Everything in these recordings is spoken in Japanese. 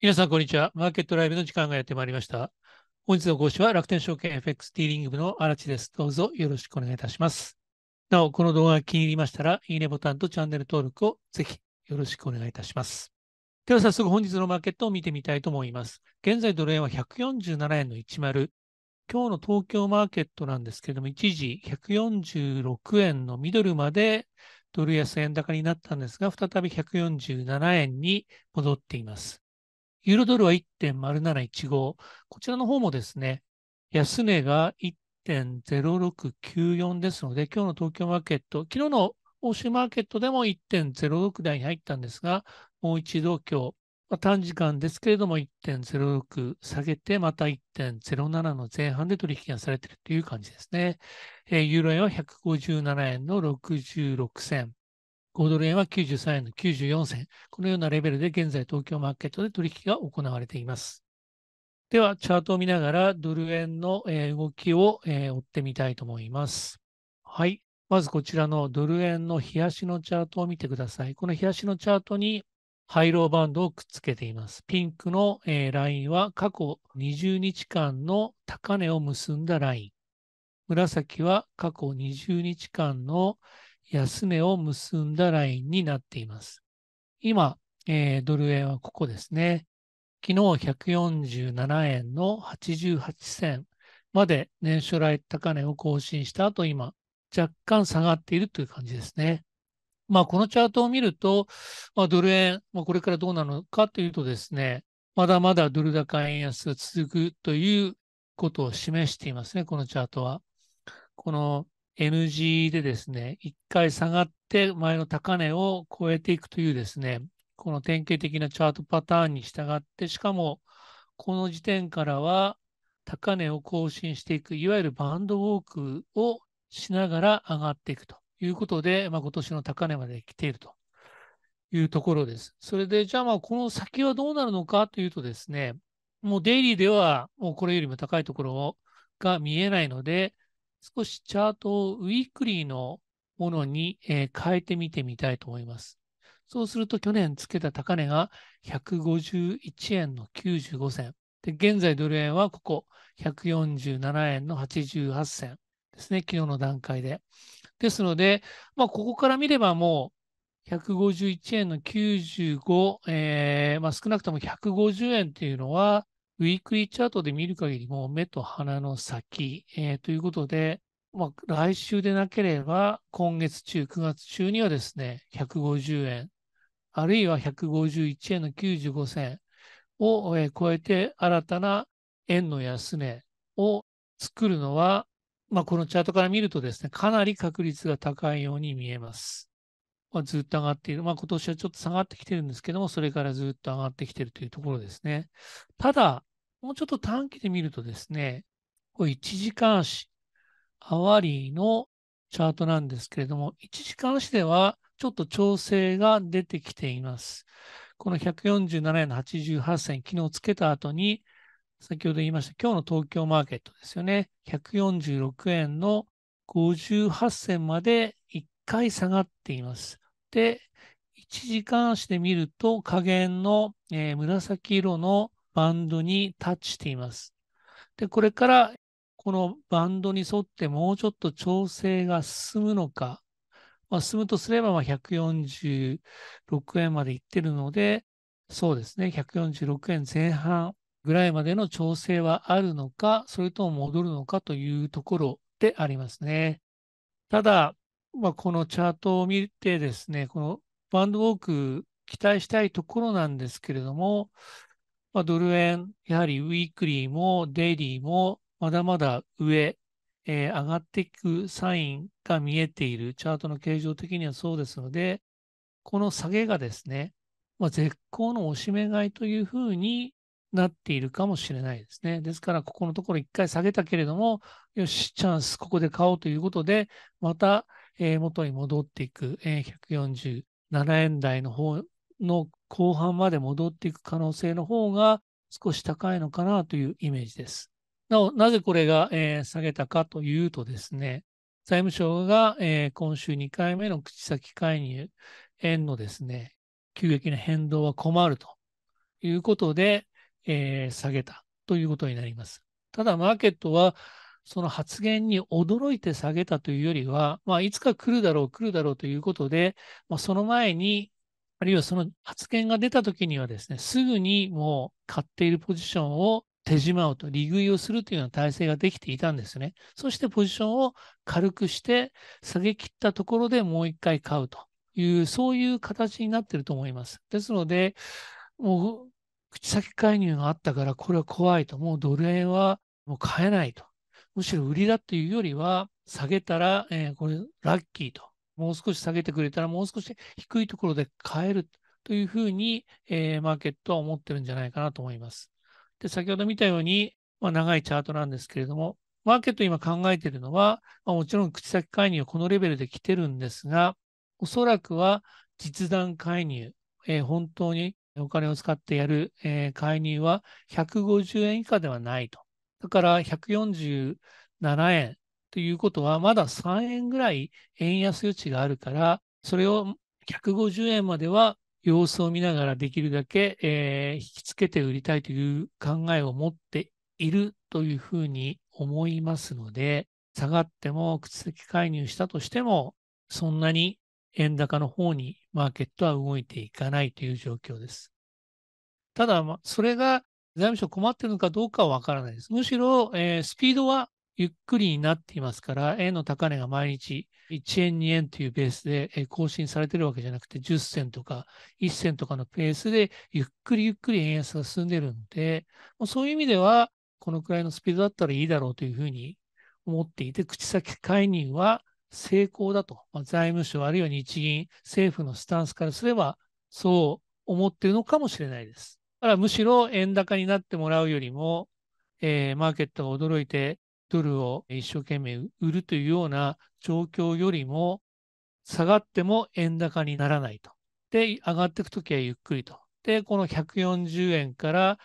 皆さん、こんにちは。マーケットライブの時間がやってまいりました。本日の講師は楽天証券 FX ディーリング部の荒地です。どうぞよろしくお願いいたします。なお、この動画が気に入りましたら、いいねボタンとチャンネル登録をぜひよろしくお願いいたします。では早速本日のマーケットを見てみたいと思います。現在ドル円は147円の10。今日の東京マーケットなんですけれども、一時146円のミドルまでドル安円高になったんですが、再び147円に戻っています。ユーロドルは1.0715。こちらの方もですね、安値が1.0694ですので、今日の東京マーケット、昨日の欧州マーケットでも1.06台に入ったんですが、もう一度今日、まあ、短時間ですけれども1.06下げて、また1.07の前半で取引がされているという感じですね。えー、ユーロ円は157円の66銭。5ドル円は93円の94銭、このようなレベルで現在東京マーケットで取引が行われています。では、チャートを見ながらドル円の動きを追ってみたいと思います。はい。まずこちらのドル円の冷やしのチャートを見てください。この冷やしのチャートにハイローバンドをくっつけています。ピンクの、ラインは過去20日間の高値を結んだライン。紫は過去20日間の、安値を結んだラインになっています。今、えー、ドル円はここですね。昨日147円の88銭まで年初来高値を更新した後、今、若干下がっているという感じですね。まあ、このチャートを見ると、まあ、ドル円、まあ、これからどうなのかというとですね、まだまだドル高円安が続くということを示していますね、このチャートは。この N g でですね、1回下がって前の高値を超えていくというですね、この典型的なチャートパターンに従って、しかもこの時点からは高値を更新していく、いわゆるバンドウォークをしながら上がっていくということで、まあ、今年の高値まで来ているというところです。それで、じゃあまあこの先はどうなるのかというとですね、もうデイリーではもうこれよりも高いところが見えないので、少しチャートをウィークリーのものに、え変えてみてみたいと思います。そうすると去年つけた高値が151円の95銭。で、現在ドル円はここ147円の88銭ですね。昨日の段階で。ですので、まあ、ここから見ればもう151円の95、えーまあ、少なくとも150円というのは、ウィークリーチャートで見る限りも目と鼻の先、えー、ということで、まあ、来週でなければ今月中、9月中にはですね、150円、あるいは151円の95銭を、えー、超えて新たな円の安値を作るのは、まあ、このチャートから見るとですね、かなり確率が高いように見えます。まあ、ずっと上がっている。まあ、今年はちょっと下がってきてるんですけども、それからずっと上がってきてるというところですね。ただ、もうちょっと短期で見るとですね、これ1時間足、アワリーのチャートなんですけれども、1時間足ではちょっと調整が出てきています。この147円の88銭、昨日つけた後に、先ほど言いました、今日の東京マーケットですよね、146円の58銭まで1回下がっています。で、1時間足で見ると、下限の、えー、紫色のバンドにタッチしています。で、これからこのバンドに沿ってもうちょっと調整が進むのか、まあ、進むとすればまあ146円までいってるので、そうですね、146円前半ぐらいまでの調整はあるのか、それとも戻るのかというところでありますね。ただ、まあ、このチャートを見てですね、このバンドウォーク期待したいところなんですけれども、まあ、ドル円、やはりウィークリーもデイリーもまだまだ上、えー、上がっていくサインが見えている、チャートの形状的にはそうですので、この下げがですね、まあ、絶好の押しめ買いというふうになっているかもしれないですね。ですから、ここのところ一回下げたけれども、よし、チャンス、ここで買おうということで、また、えー、元に戻っていく、えー、147円台の方の後半まで戻っていく可能性の方が少し高いのかなというイメージです。なお、なぜこれが、えー、下げたかというとですね、財務省が、えー、今週2回目の口先介入、円のですね、急激な変動は困るということで、えー、下げたということになります。ただ、マーケットは、その発言に驚いて下げたというよりは、まあ、いつか来るだろう、来るだろうということで、まあ、その前にあるいはその発言が出た時にはですね、すぐにもう買っているポジションを手締まうと、利食いをするというような体制ができていたんですね。そしてポジションを軽くして、下げ切ったところでもう一回買うという、そういう形になっていると思います。ですので、もう、口先介入があったから、これは怖いと、もうドル円はもう買えないと。むしろ売りだというよりは、下げたら、えー、これ、ラッキーともう少し下げてくれたら、もう少し低いところで買えるというふうに、えー、マーケットは思ってるんじゃないかなと思います。で、先ほど見たように、まあ、長いチャートなんですけれども、マーケット今考えているのは、まあ、もちろん口先介入はこのレベルで来てるんですが、おそらくは実弾介入、えー、本当にお金を使ってやる、えー、介入は150円以下ではないと。だから147円ということは、まだ3円ぐらい円安余地があるから、それを150円までは様子を見ながらできるだけ、えー、引きつけて売りたいという考えを持っているというふうに思いますので、下がっても口先介入したとしても、そんなに円高の方にマーケットは動いていかないという状況です。ただ、それが財務省困っているのかどうかはわからないです。むしろ、えー、スピードはゆっくりになっていますから、円の高値が毎日1円、2円というペースで更新されてるわけじゃなくて、10銭とか1銭とかのペースで、ゆっくりゆっくり円安が進んでるので、そういう意味では、このくらいのスピードだったらいいだろうというふうに思っていて、口先介入は成功だと、まあ、財務省あるいは日銀、政府のスタンスからすれば、そう思ってるのかもしれないです。だからむしろ円高になってもらうよりも、えー、マーケットが驚いてドルを一生懸命売るというような状況よりも、下がっても円高にならないと。で、上がっていくときはゆっくりと。で、この140円から、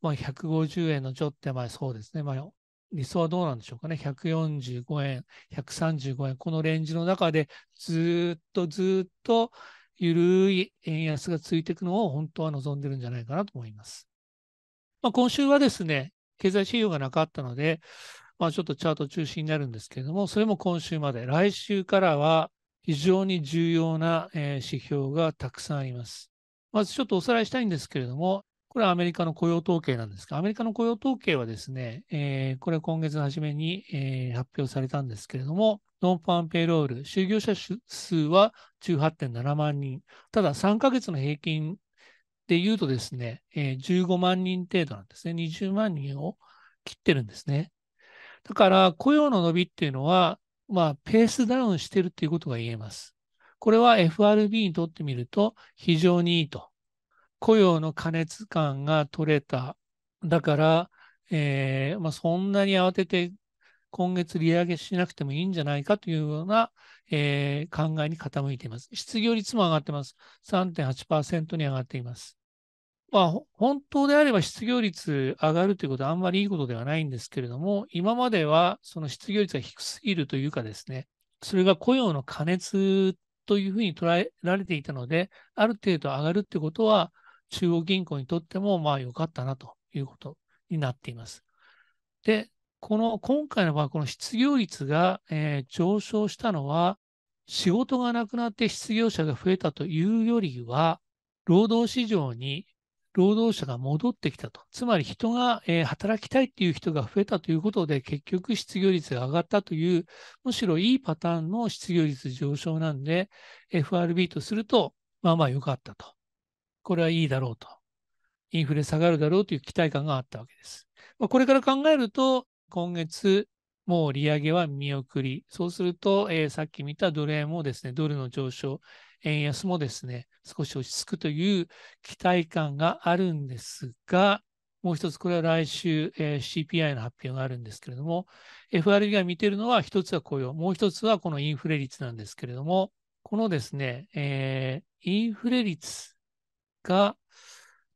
まあ、150円のちょっと前、そうですね、まあ、理想はどうなんでしょうかね、145円、135円、このレンジの中でずっとずっと緩い円安がついていくのを本当は望んでるんじゃないかなと思います。まあ、今週はですね、経済指標がなかったので、まあ、ちょっとチャート中心になるんですけれども、それも今週まで、来週からは非常に重要な、えー、指標がたくさんあります。まずちょっとおさらいしたいんですけれども、これはアメリカの雇用統計なんですが、アメリカの雇用統計はですね、えー、これ今月初めに、えー、発表されたんですけれども、ノンパンペイロール、就業者数は18.7万人。ただ3ヶ月の平均で言うとですね、え15万人程度なんですね。20万人を切ってるんですね。だから雇用の伸びっていうのは、まあ、ペースダウンしてるっていうことが言えます。これは FRB にとってみると非常にいいと。雇用の過熱感が取れた。だから、えー、まあ、そんなに慌てて今月利上げしなくてもいいんじゃないかというような、えー、考えに傾いています。失業率も上がってます。3.8%に上がっています。まあ、本当であれば失業率上がるということはあんまりいいことではないんですけれども、今まではその失業率が低すぎるというかですね、それが雇用の過熱というふうに捉えられていたので、ある程度上がるということは、中央銀行にとってもまあ良かったなということになっています。で、この今回の場合、この失業率が、えー、上昇したのは、仕事がなくなって失業者が増えたというよりは、労働市場に労働者が戻ってきたと。つまり人が、えー、働きたいっていう人が増えたということで、結局失業率が上がったという、むしろいいパターンの失業率上昇なんで、FRB とすると、まあまあ良かったと。これはいいだろうと。インフレ下がるだろうという期待感があったわけです。まあ、これから考えると、今月、もう利上げは見送り。そうすると、えー、さっき見たドル円もですね、ドルの上昇、円安もですね、少し落ち着くという期待感があるんですが、もう一つ、これは来週、えー、CPI の発表があるんですけれども、FRB が見ているのは、一つは雇用、もう一つはこのインフレ率なんですけれども、このですね、えー、インフレ率が、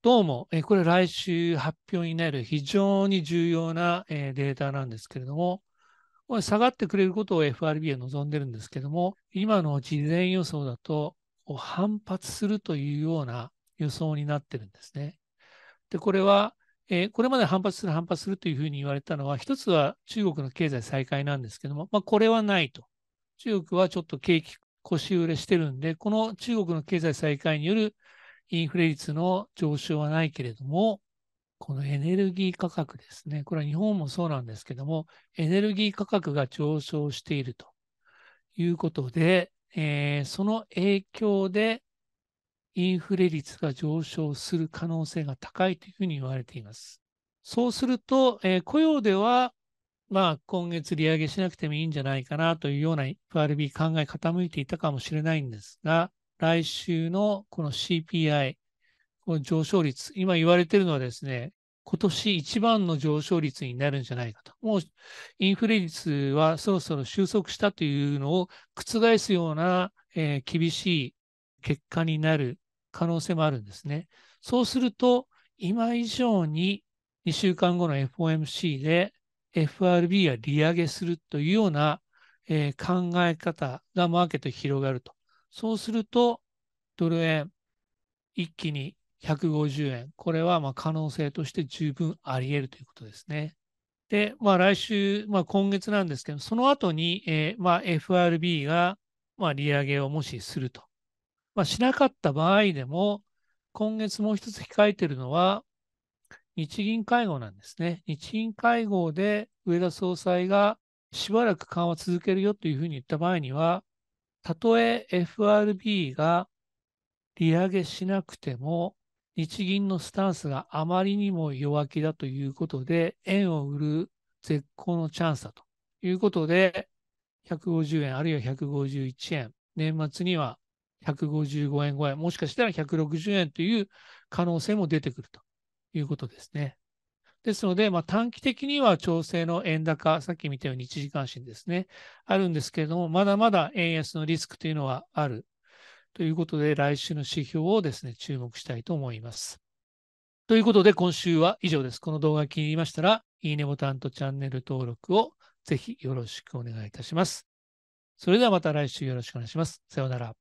どうも、えー、これ来週発表になる非常に重要な、えー、データなんですけれども、下がってくれることを FRB は望んでるんですけども、今の事前予想だと、反発するというような予想になってるんですね。で、これは、えー、これまで反発する、反発するというふうに言われたのは、一つは中国の経済再開なんですけども、まあ、これはないと。中国はちょっと景気腰売れしてるんで、この中国の経済再開によるインフレ率の上昇はないけれども、このエネルギー価格ですね。これは日本もそうなんですけども、エネルギー価格が上昇しているということで、えー、その影響でインフレ率が上昇する可能性が高いというふうに言われています。そうすると、えー、雇用では、まあ、今月利上げしなくてもいいんじゃないかなというような FRB 考え傾いていたかもしれないんですが、来週のこの CPI、この上昇率、今言われているのはですね、今年一番の上昇率になるんじゃないかと。もうインフレ率はそろそろ収束したというのを覆すような、えー、厳しい結果になる可能性もあるんですね。そうすると、今以上に2週間後の FOMC で FRB は利上げするというような、えー、考え方がマーケットに広がると。そうすると、ドル円一気に150円。これはま可能性として十分あり得るということですね。で、まあ、来週、まあ、今月なんですけど、その後に、えー、まあ、FRB が、ま利上げをもしすると。ましなかった場合でも、今月もう一つ控えているのは、日銀会合なんですね。日銀会合で上田総裁がしばらく緩和続けるよというふうに言った場合には、たとえ FRB が利上げしなくても、日銀のスタンスがあまりにも弱気だということで、円を売る絶好のチャンスだということで、150円あるいは151円、年末には155円超え、もしかしたら160円という可能性も出てくるということですね。ですので、まあ、短期的には調整の円高、さっき見たように1時間心ですね、あるんですけれども、まだまだ円安のリスクというのはある。ということで、来週の指標をですね、注目したいと思います。ということで、今週は以上です。この動画が気に入りましたら、いいねボタンとチャンネル登録をぜひよろしくお願いいたします。それではまた来週よろしくお願いします。さようなら。